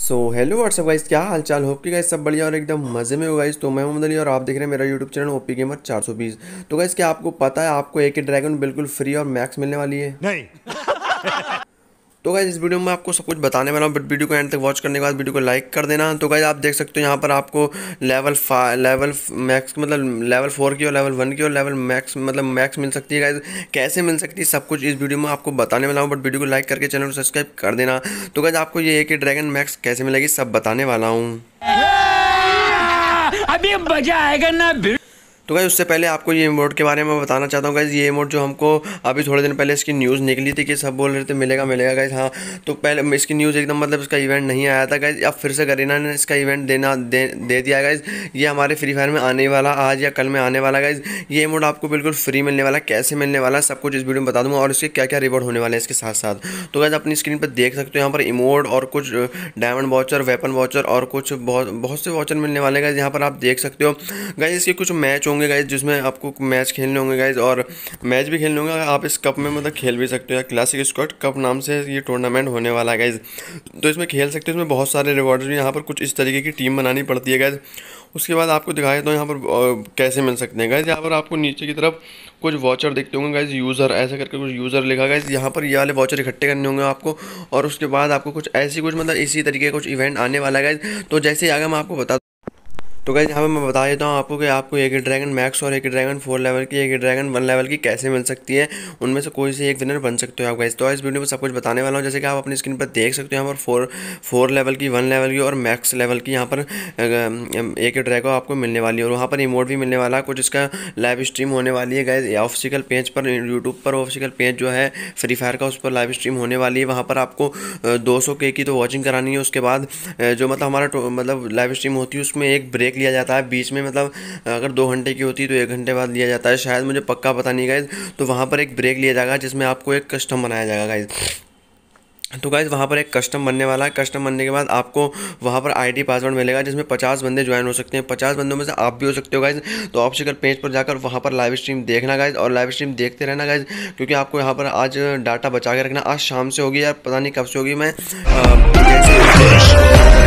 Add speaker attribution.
Speaker 1: so hello what's up guys क्या हाल चाल hope कि गाइस सब बढ़िया और एकदम मज़े में हो गाइज तो मैं मोहम्मद अली और आप देख रहे हैं मेरा यूट्यूब चैनल ओपी गेमर 420 तो गाइस क्या आपको पता है आपको एक ही ड्रैगन बिल्कुल फ्री और मैक्स मिलने वाली है नहीं तो गाइज इस वीडियो में आपको सब कुछ बताने वाला हूँ बट वीडियो को एंड तक वॉच करने के बाद वीडियो को लाइक कर देना तो गाइज आप देख सकते हो यहाँ पर आपको लेवल फाइव लेवल मैक्स मतलब लेवल फोर की और लेवल वन की और लेवल मैक्स मतलब मैक्स मिल सकती है गाइज कैसे मिल सकती है सब कुछ इस वीडियो में आपको बताने वाला हूँ बट वीडियो को लाइक करके चैनल को सब्सक्राइब कर देना तो गाइज आपको ये है कि ड्रैगन मैक्स कैसे मिलेगी सब बताने वाला हूँ अभी मजा आएगा ना तो गाइज़ उससे पहले आपको ये इमोट के बारे में बताना चाहता हूँ गाइज़ ये इमोट जो हमको अभी थोड़े दिन पहले इसकी न्यूज़ निकली थी कि सब बोल रहे थे मिलेगा मिलेगा गाइज़ हाँ तो पहले इसकी न्यूज़ एकदम मतलब इसका इवेंट नहीं आया था गाइज़ अब फिर से गरीना ने इसका इवेंट देना दे, दे दिया गाइज़ ये हमारे फ्री फायर में आने वाला आज या कल में आने वाला गाइज़ ये इमोट आपको बिल्कुल फ्री मिलने वाला कैसे मिलने वाला है सब कुछ इस वीडियो में बता दूँगा और इसके क्या क्या रिवॉर्ड होने वाले हैं इसके साथ साथ तो गाइज़ अपनी स्क्रीन पर देख सकते हो यहाँ पर इमोट और कुछ डायमंड वाचर वेपन वाचर और कुछ बहुत बहुत से वाचर मिलने वाले गाइज़ यहाँ पर आप देख सकते हो गाइज़ इसके कुछ मैच होंगे गाइज जिसमें आपको मैच खेलने होंगे गाइज और मैच भी खेलने होंगे आप इस कप में मतलब खेल भी सकते हो या क्लासिक स्क्वाड कप नाम से ये टूर्नामेंट होने वाला है गाइज तो इसमें खेल सकते हो इसमें बहुत सारे रिवॉर्ड्स भी यहाँ पर कुछ इस तरीके की टीम बनानी पड़ती है गाइज उसके बाद आपको दिखाया तो यहाँ पर कैसे मिल सकते हैं गाइज यहाँ पर आपको नीचे की तरफ कुछ वॉचर देखते होंगे गाइज यूज़र ऐसा करके कुछ यूज़र लिखा गया यहाँ पर ये वाले वॉचर इकट्ठे करने होंगे आपको और उसके बाद आपको कुछ ऐसी कुछ मतलब इसी तरीके का कुछ इवेंट आने वाला है गाइज तो जैसे आगे मैं आपको बता तो गैस यहाँ पे मैं बता देता हूँ आपको कि आपको एक ड्रैगन मैक्स और एक ड्रैगन फोर लेवल की एक ड्रैगन वन लेवल की कैसे मिल सकती है उनमें से कोई से एक विनर बन सकते हो आप गैस तो इस वीडियो में सब कुछ बताने वाला हूँ जैसे कि आप अपनी स्क्रीन पर देख सकते हो यहाँ पर फोर फोर लेवल की वन लेवल की और मैक्स लेवल की यहाँ पर एक ड्रैगो आपको मिलने वाली है और वहाँ पर रिमोट भी मिलने वाला है कुछ इसका लाइव स्ट्रीम होने वाली है गैस ऑफिशियल पेज पर यूट्यूब पर ऑफिशियल पेज जो है फ्री फायर का उस पर लाइव स्ट्रीम होने वाली है वहाँ पर आपको दो के की तो वॉचिंग करानी है उसके बाद जो मतलब हमारा मतलब लाइव स्ट्रीम होती है उसमें एक ब्रेक ब्रेक लिया जाता है बीच में मतलब अगर दो घंटे की होती है तो एक घंटे बाद लिया जाता है शायद मुझे पक्का पता नहीं गाइज तो वहाँ पर एक ब्रेक लिया जाएगा जिसमें आपको एक कस्टम बनाया जाएगा गाइज तो गाइज़ वहाँ पर एक कस्टम बनने वाला है कस्टम बनने के बाद आपको वहाँ पर आईडी पासवर्ड मिलेगा जिसमें पचास बंदे ज्वाइन हो सकते हैं पचास बंदों में से आप भी हो सकते हो गाइज तो ऑप्शिकल पेज पर जाकर वहाँ पर लाइव स्ट्रीम देखना गाइज और लाइव स्ट्रीम देखते रहना गाइज क्योंकि आपको यहाँ पर आज डाटा बचा के रखना आज शाम से होगी यार पता नहीं कब से होगी मैं आ,